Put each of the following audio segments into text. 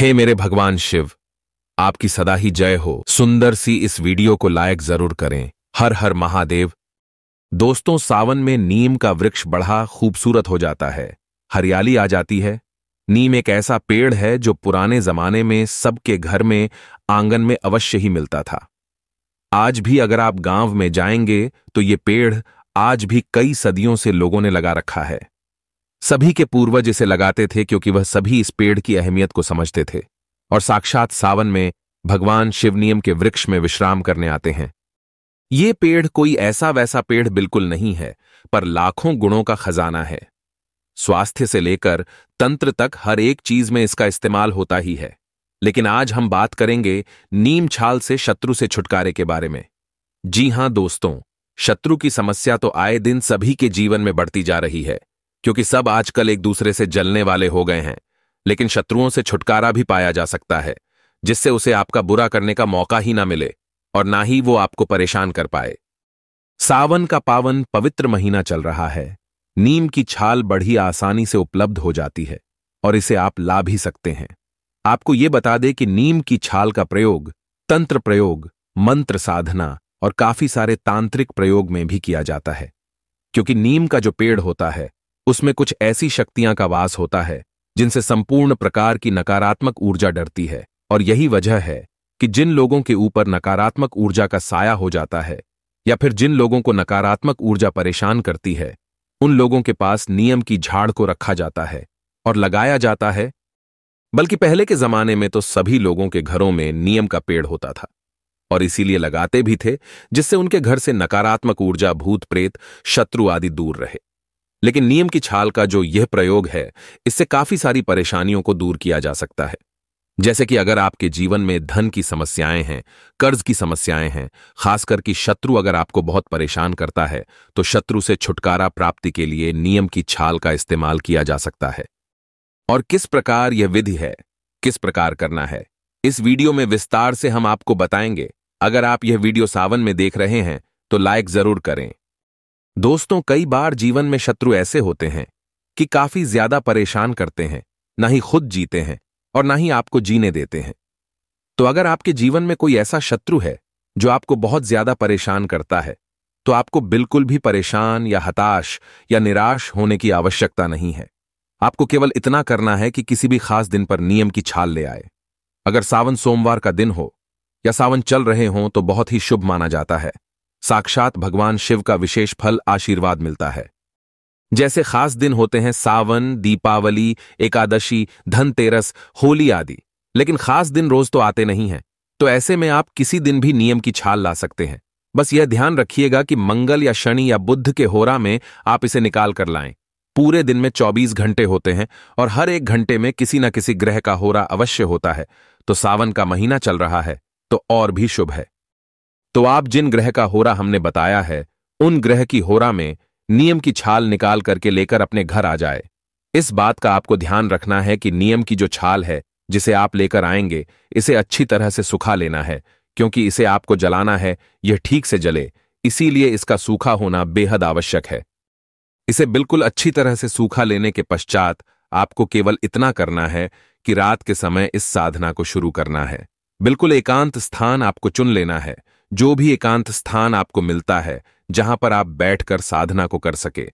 हे मेरे भगवान शिव आपकी सदा ही जय हो सुंदर सी इस वीडियो को लाइक जरूर करें हर हर महादेव दोस्तों सावन में नीम का वृक्ष बढ़ा खूबसूरत हो जाता है हरियाली आ जाती है नीम एक ऐसा पेड़ है जो पुराने जमाने में सबके घर में आंगन में अवश्य ही मिलता था आज भी अगर आप गांव में जाएंगे तो ये पेड़ आज भी कई सदियों से लोगों ने लगा रखा है सभी के पूर्वज इसे लगाते थे क्योंकि वह सभी इस पेड़ की अहमियत को समझते थे और साक्षात सावन में भगवान शिवनियम के वृक्ष में विश्राम करने आते हैं ये पेड़ कोई ऐसा वैसा पेड़ बिल्कुल नहीं है पर लाखों गुणों का खजाना है स्वास्थ्य से लेकर तंत्र तक हर एक चीज में इसका इस्तेमाल होता ही है लेकिन आज हम बात करेंगे नीम छाल से शत्रु से छुटकारे के बारे में जी हां दोस्तों शत्रु की समस्या तो आए दिन सभी के जीवन में बढ़ती जा रही है क्योंकि सब आजकल एक दूसरे से जलने वाले हो गए हैं लेकिन शत्रुओं से छुटकारा भी पाया जा सकता है जिससे उसे आपका बुरा करने का मौका ही ना मिले और ना ही वो आपको परेशान कर पाए सावन का पावन पवित्र महीना चल रहा है नीम की छाल बढ़ी आसानी से उपलब्ध हो जाती है और इसे आप ला भी सकते हैं आपको ये बता दें कि नीम की छाल का प्रयोग तंत्र प्रयोग मंत्र साधना और काफी सारे तांत्रिक प्रयोग में भी किया जाता है क्योंकि नीम का जो पेड़ होता है उसमें कुछ ऐसी शक्तियां का वास होता है जिनसे संपूर्ण प्रकार की नकारात्मक ऊर्जा डरती है और यही वजह है कि जिन लोगों के ऊपर नकारात्मक ऊर्जा का साया हो जाता है या फिर जिन लोगों को नकारात्मक ऊर्जा परेशान करती है उन लोगों के पास नियम की झाड़ को रखा जाता है और लगाया जाता है बल्कि पहले के जमाने में तो सभी लोगों के घरों में नियम का पेड़ होता था और इसीलिए लगाते भी थे जिससे उनके घर से नकारात्मक ऊर्जा भूत प्रेत शत्रु आदि दूर रहे लेकिन नियम की छाल का जो यह प्रयोग है इससे काफी सारी परेशानियों को दूर किया जा सकता है जैसे कि अगर आपके जीवन में धन की समस्याएं हैं कर्ज की समस्याएं हैं खासकर कि शत्रु अगर आपको बहुत परेशान करता है तो शत्रु से छुटकारा प्राप्ति के लिए नियम की छाल का इस्तेमाल किया जा सकता है और किस प्रकार यह विधि है किस प्रकार करना है इस वीडियो में विस्तार से हम आपको बताएंगे अगर आप यह वीडियो सावन में देख रहे हैं तो लाइक जरूर करें दोस्तों कई बार जीवन में शत्रु ऐसे होते हैं कि काफी ज्यादा परेशान करते हैं ना ही खुद जीते हैं और ना ही आपको जीने देते हैं तो अगर आपके जीवन में कोई ऐसा शत्रु है जो आपको बहुत ज्यादा परेशान करता है तो आपको बिल्कुल भी परेशान या हताश या निराश होने की आवश्यकता नहीं है आपको केवल इतना करना है कि किसी भी खास दिन पर नियम की छाल ले आए अगर सावन सोमवार का दिन हो या सावन चल रहे हों तो बहुत ही शुभ माना जाता है साक्षात भगवान शिव का विशेष फल आशीर्वाद मिलता है जैसे खास दिन होते हैं सावन दीपावली एकादशी धनतेरस होली आदि लेकिन खास दिन रोज तो आते नहीं हैं तो ऐसे में आप किसी दिन भी नियम की छाल ला सकते हैं बस यह ध्यान रखिएगा कि मंगल या शनि या बुद्ध के होरा में आप इसे निकाल कर लाएं पूरे दिन में 24 घंटे होते हैं और हर एक घंटे में किसी न किसी ग्रह का होरा अवश्य होता है तो सावन का महीना चल रहा है तो और भी शुभ है तो आप जिन ग्रह का होरा हमने बताया है उन ग्रह की होरा में नियम की छाल निकाल करके लेकर अपने घर आ जाए इस बात का आपको ध्यान रखना है कि नियम की जो छाल है जिसे आप लेकर आएंगे इसे अच्छी तरह से सुखा लेना है क्योंकि इसे आपको जलाना है यह ठीक से जले इसीलिए इसका सूखा होना बेहद आवश्यक है इसे बिल्कुल अच्छी तरह से सूखा लेने के पश्चात आपको केवल इतना करना है कि रात के समय इस साधना को शुरू करना है बिल्कुल एकांत स्थान आपको चुन लेना है जो भी एकांत स्थान आपको मिलता है जहां पर आप बैठकर साधना को कर सके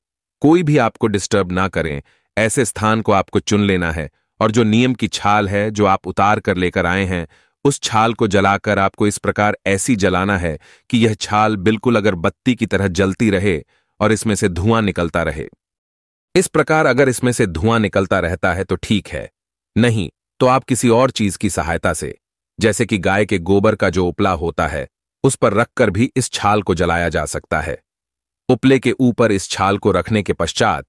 कोई भी आपको डिस्टर्ब ना करें ऐसे स्थान को आपको चुन लेना है और जो नियम की छाल है जो आप उतार कर लेकर आए हैं उस छाल को जलाकर आपको इस प्रकार ऐसी जलाना है कि यह छाल बिल्कुल अगर बत्ती की तरह जलती रहे और इसमें से धुआं निकलता रहे इस प्रकार अगर इसमें से धुआं निकलता रहता है तो ठीक है नहीं तो आप किसी और चीज की सहायता से जैसे कि गाय के गोबर का जो उपला होता है उस पर रखकर भी इस छाल को जलाया जा सकता है उपले के ऊपर इस छाल को रखने के पश्चात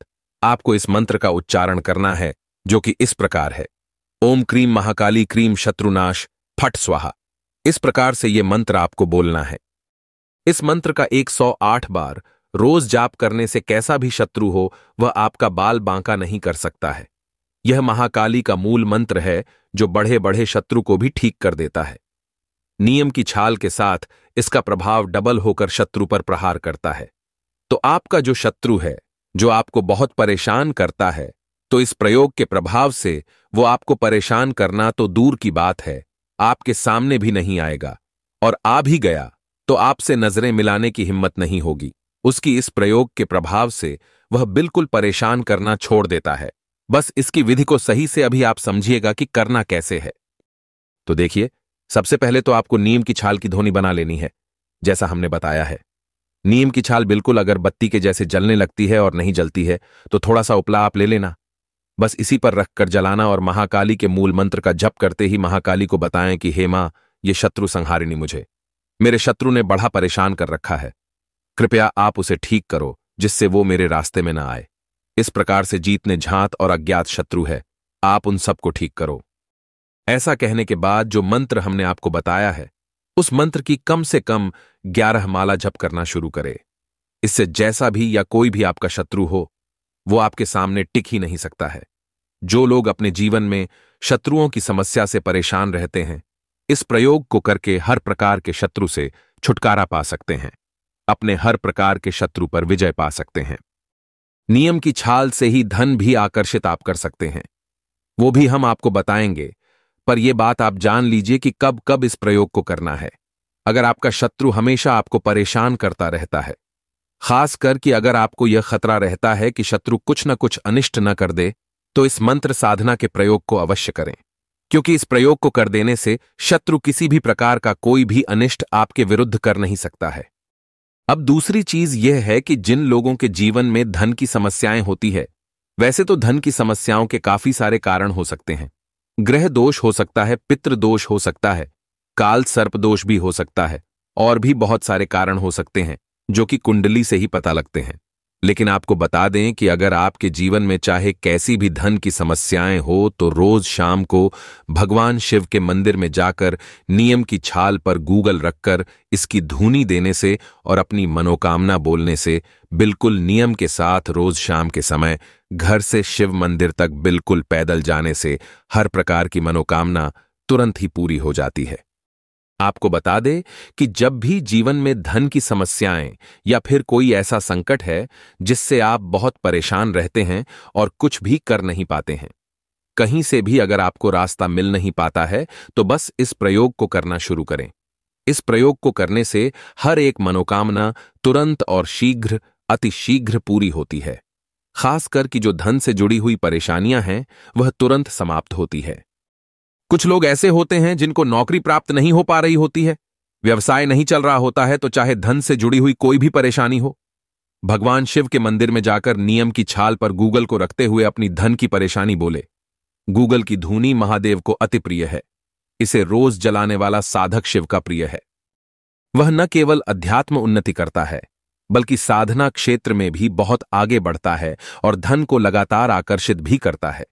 आपको इस मंत्र का उच्चारण करना है जो कि इस प्रकार है ओम क्रीम महाकाली क्रीम शत्रुनाश फट स्वाहा इस प्रकार से ये मंत्र आपको बोलना है इस मंत्र का 108 बार रोज जाप करने से कैसा भी शत्रु हो वह आपका बाल बांका नहीं कर सकता है यह महाकाली का मूल मंत्र है जो बढ़े बढ़े शत्रु को भी ठीक कर देता है नियम की छाल के साथ इसका प्रभाव डबल होकर शत्रु पर प्रहार करता है तो आपका जो शत्रु है जो आपको बहुत परेशान करता है तो इस प्रयोग के प्रभाव से वो आपको परेशान करना तो दूर की बात है आपके सामने भी नहीं आएगा और आ भी गया तो आपसे नजरें मिलाने की हिम्मत नहीं होगी उसकी इस प्रयोग के प्रभाव से वह बिल्कुल परेशान करना छोड़ देता है बस इसकी विधि को सही से अभी आप समझिएगा कि करना कैसे है तो देखिए सबसे पहले तो आपको नीम की छाल की धोनी बना लेनी है जैसा हमने बताया है नीम की छाल बिल्कुल अगर बत्ती के जैसे जलने लगती है और नहीं जलती है तो थोड़ा सा उपला आप ले लेना बस इसी पर रखकर जलाना और महाकाली के मूल मंत्र का जप करते ही महाकाली को बताएं कि हे मां ये शत्रु संहारिणी मुझे मेरे शत्रु ने बड़ा परेशान कर रखा है कृपया आप उसे ठीक करो जिससे वो मेरे रास्ते में ना आए इस प्रकार से जीतने झांत और अज्ञात शत्रु है आप उन सबको ठीक करो ऐसा कहने के बाद जो मंत्र हमने आपको बताया है उस मंत्र की कम से कम ग्यारह माला जप करना शुरू करे इससे जैसा भी या कोई भी आपका शत्रु हो वो आपके सामने टिक ही नहीं सकता है जो लोग अपने जीवन में शत्रुओं की समस्या से परेशान रहते हैं इस प्रयोग को करके हर प्रकार के शत्रु से छुटकारा पा सकते हैं अपने हर प्रकार के शत्रु पर विजय पा सकते हैं नियम की छाल से ही धन भी आकर्षित आप कर सकते हैं वो भी हम आपको बताएंगे पर यह बात आप जान लीजिए कि कब कब इस प्रयोग को करना है अगर आपका शत्रु हमेशा आपको परेशान करता रहता है खासकर कि अगर आपको यह खतरा रहता है कि शत्रु कुछ न कुछ अनिष्ट न कर दे तो इस मंत्र साधना के प्रयोग को अवश्य करें क्योंकि इस प्रयोग को कर देने से शत्रु किसी भी प्रकार का कोई भी अनिष्ट आपके विरुद्ध कर नहीं सकता है अब दूसरी चीज यह है कि जिन लोगों के जीवन में धन की समस्याएं होती है वैसे तो धन की समस्याओं के काफी सारे कारण हो सकते हैं ग्रह दोष हो सकता है पित्र दोष हो सकता है काल सर्प दोष भी हो सकता है और भी बहुत सारे कारण हो सकते हैं जो कि कुंडली से ही पता लगते हैं लेकिन आपको बता दें कि अगर आपके जीवन में चाहे कैसी भी धन की समस्याएं हो तो रोज शाम को भगवान शिव के मंदिर में जाकर नियम की छाल पर गूगल रखकर इसकी धूनी देने से और अपनी मनोकामना बोलने से बिल्कुल नियम के साथ रोज शाम के समय घर से शिव मंदिर तक बिल्कुल पैदल जाने से हर प्रकार की मनोकामना तुरंत ही पूरी हो जाती है आपको बता दे कि जब भी जीवन में धन की समस्याएं या फिर कोई ऐसा संकट है जिससे आप बहुत परेशान रहते हैं और कुछ भी कर नहीं पाते हैं कहीं से भी अगर आपको रास्ता मिल नहीं पाता है तो बस इस प्रयोग को करना शुरू करें इस प्रयोग को करने से हर एक मनोकामना तुरंत और शीघ्र अतिशीघ्र पूरी होती है खासकर कि जो धन से जुड़ी हुई परेशानियां हैं वह तुरंत समाप्त होती है कुछ लोग ऐसे होते हैं जिनको नौकरी प्राप्त नहीं हो पा रही होती है व्यवसाय नहीं चल रहा होता है तो चाहे धन से जुड़ी हुई कोई भी परेशानी हो भगवान शिव के मंदिर में जाकर नियम की छाल पर गूगल को रखते हुए अपनी धन की परेशानी बोले गूगल की धूनी महादेव को अति प्रिय है इसे रोज जलाने वाला साधक शिव का प्रिय है वह न केवल अध्यात्म उन्नति करता है बल्कि साधना क्षेत्र में भी बहुत आगे बढ़ता है और धन को लगातार आकर्षित भी करता है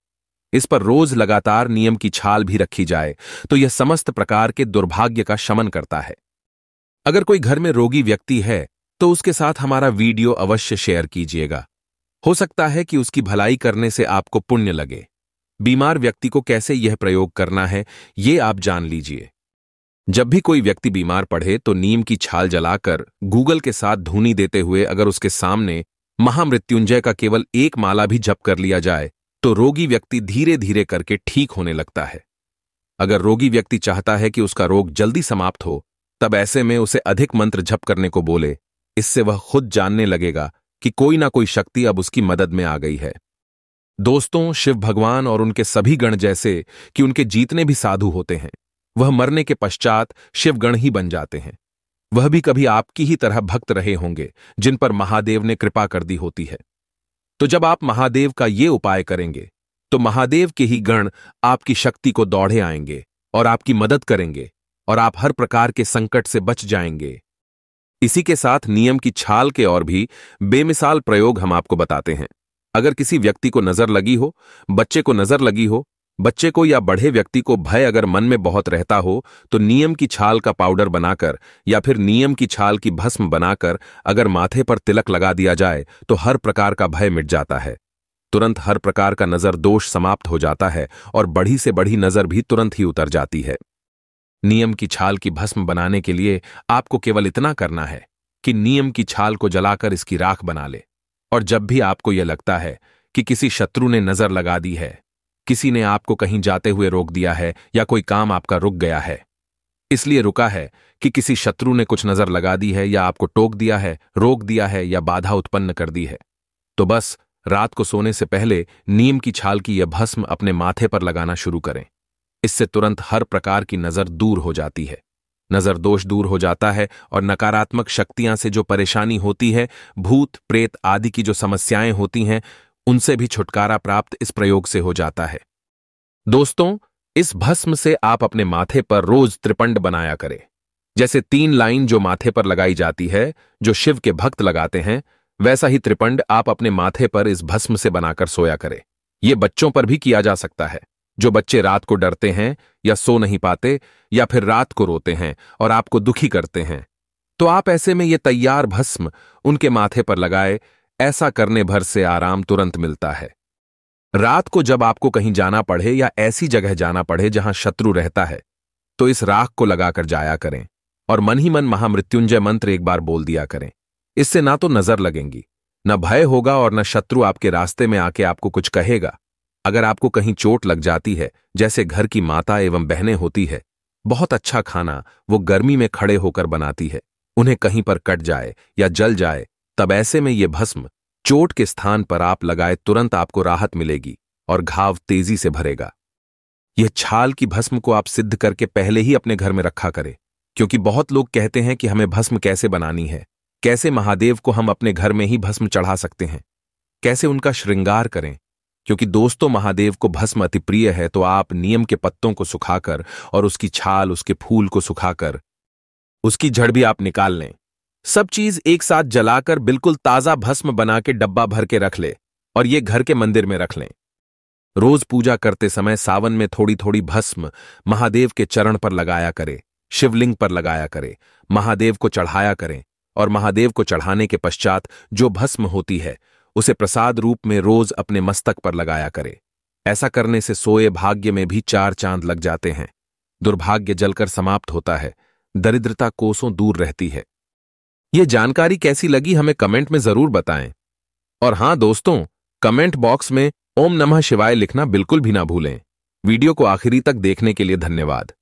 इस पर रोज लगातार नियम की छाल भी रखी जाए तो यह समस्त प्रकार के दुर्भाग्य का शमन करता है अगर कोई घर में रोगी व्यक्ति है तो उसके साथ हमारा वीडियो अवश्य शेयर कीजिएगा हो सकता है कि उसकी भलाई करने से आपको पुण्य लगे बीमार व्यक्ति को कैसे यह प्रयोग करना है ये आप जान लीजिए जब भी कोई व्यक्ति बीमार पड़े तो नीम की छाल जलाकर गूगल के साथ धूनी देते हुए अगर उसके सामने महामृत्युंजय का केवल एक माला भी जप कर लिया जाए तो रोगी व्यक्ति धीरे धीरे करके ठीक होने लगता है अगर रोगी व्यक्ति चाहता है कि उसका रोग जल्दी समाप्त हो तब ऐसे में उसे अधिक मंत्र झप करने को बोले इससे वह खुद जानने लगेगा कि कोई ना कोई शक्ति अब उसकी मदद में आ गई है दोस्तों शिव भगवान और उनके सभी गण जैसे कि उनके जीतने भी साधु होते हैं वह मरने के पश्चात शिवगण ही बन जाते हैं वह भी कभी आपकी ही तरह भक्त रहे होंगे जिन पर महादेव ने कृपा कर दी होती है तो जब आप महादेव का ये उपाय करेंगे तो महादेव के ही गण आपकी शक्ति को दौड़े आएंगे और आपकी मदद करेंगे और आप हर प्रकार के संकट से बच जाएंगे इसी के साथ नियम की छाल के और भी बेमिसाल प्रयोग हम आपको बताते हैं अगर किसी व्यक्ति को नजर लगी हो बच्चे को नजर लगी हो बच्चे को या बड़े व्यक्ति को भय अगर मन में बहुत रहता हो तो नियम की छाल का पाउडर बनाकर या फिर नियम की छाल की भस्म बनाकर अगर माथे पर तिलक लगा दिया जाए तो हर प्रकार का भय मिट जाता है तुरंत हर प्रकार का नजर दोष समाप्त हो जाता है और बड़ी से बड़ी नजर भी तुरंत ही उतर जाती है नियम की छाल की भस्म बनाने के लिए आपको केवल इतना करना है कि नियम की छाल को जलाकर इसकी राख बना ले और जब भी आपको यह लगता है कि किसी शत्रु ने नजर लगा दी है किसी ने आपको कहीं जाते हुए रोक दिया है या कोई काम आपका रुक गया है इसलिए रुका है कि किसी शत्रु ने कुछ नजर लगा दी है या आपको टोक दिया है रोक दिया है या बाधा उत्पन्न कर दी है तो बस रात को सोने से पहले नीम की छाल की यह भस्म अपने माथे पर लगाना शुरू करें इससे तुरंत हर प्रकार की नजर दूर हो जाती है नजर दोष दूर हो जाता है और नकारात्मक शक्तियां से जो परेशानी होती है भूत प्रेत आदि की जो समस्याएं होती हैं उनसे भी छुटकारा प्राप्त इस प्रयोग से हो जाता है दोस्तों इस भस्म से आप अपने माथे पर रोज त्रिपंड बनाया करें जैसे तीन लाइन जो माथे पर लगाई जाती है जो शिव के भक्त लगाते हैं वैसा ही त्रिपंड आप अपने माथे पर इस भस्म से बनाकर सोया करें ये बच्चों पर भी किया जा सकता है जो बच्चे रात को डरते हैं या सो नहीं पाते या फिर रात को रोते हैं और आपको दुखी करते हैं तो आप ऐसे में ये तैयार भस्म उनके माथे पर लगाए ऐसा करने भर से आराम तुरंत मिलता है रात को जब आपको कहीं जाना पड़े या ऐसी जगह जाना पड़े जहां शत्रु रहता है तो इस राख को लगाकर जाया करें और मन ही मन महामृत्युंजय मंत्र एक बार बोल दिया करें इससे ना तो नजर लगेंगी न भय होगा और न शत्रु आपके रास्ते में आके आपको कुछ कहेगा अगर आपको कहीं चोट लग जाती है जैसे घर की माता एवं बहनें होती है बहुत अच्छा खाना वो गर्मी में खड़े होकर बनाती है उन्हें कहीं पर कट जाए या जल जाए तब ऐसे में ये भस्म चोट के स्थान पर आप लगाए तुरंत आपको राहत मिलेगी और घाव तेजी से भरेगा यह छाल की भस्म को आप सिद्ध करके पहले ही अपने घर में रखा करें क्योंकि बहुत लोग कहते हैं कि हमें भस्म कैसे बनानी है कैसे महादेव को हम अपने घर में ही भस्म चढ़ा सकते हैं कैसे उनका श्रृंगार करें क्योंकि दोस्तों महादेव को भस्म अति प्रिय है तो आप नियम के पत्तों को सुखाकर और उसकी छाल उसके फूल को सुखाकर उसकी जड़ भी आप निकाल लें सब चीज एक साथ जलाकर बिल्कुल ताजा भस्म बना के डब्बा भर के रख ले और ये घर के मंदिर में रख लें रोज पूजा करते समय सावन में थोड़ी थोड़ी भस्म महादेव के चरण पर लगाया करें शिवलिंग पर लगाया करें महादेव को चढ़ाया करें और महादेव को चढ़ाने के पश्चात जो भस्म होती है उसे प्रसाद रूप में रोज अपने मस्तक पर लगाया करें ऐसा करने से सोए भाग्य में भी चार चांद लग जाते हैं दुर्भाग्य जलकर समाप्त होता है दरिद्रता कोसों दूर रहती है ये जानकारी कैसी लगी हमें कमेंट में जरूर बताएं और हां दोस्तों कमेंट बॉक्स में ओम नमः शिवाय लिखना बिल्कुल भी ना भूलें वीडियो को आखिरी तक देखने के लिए धन्यवाद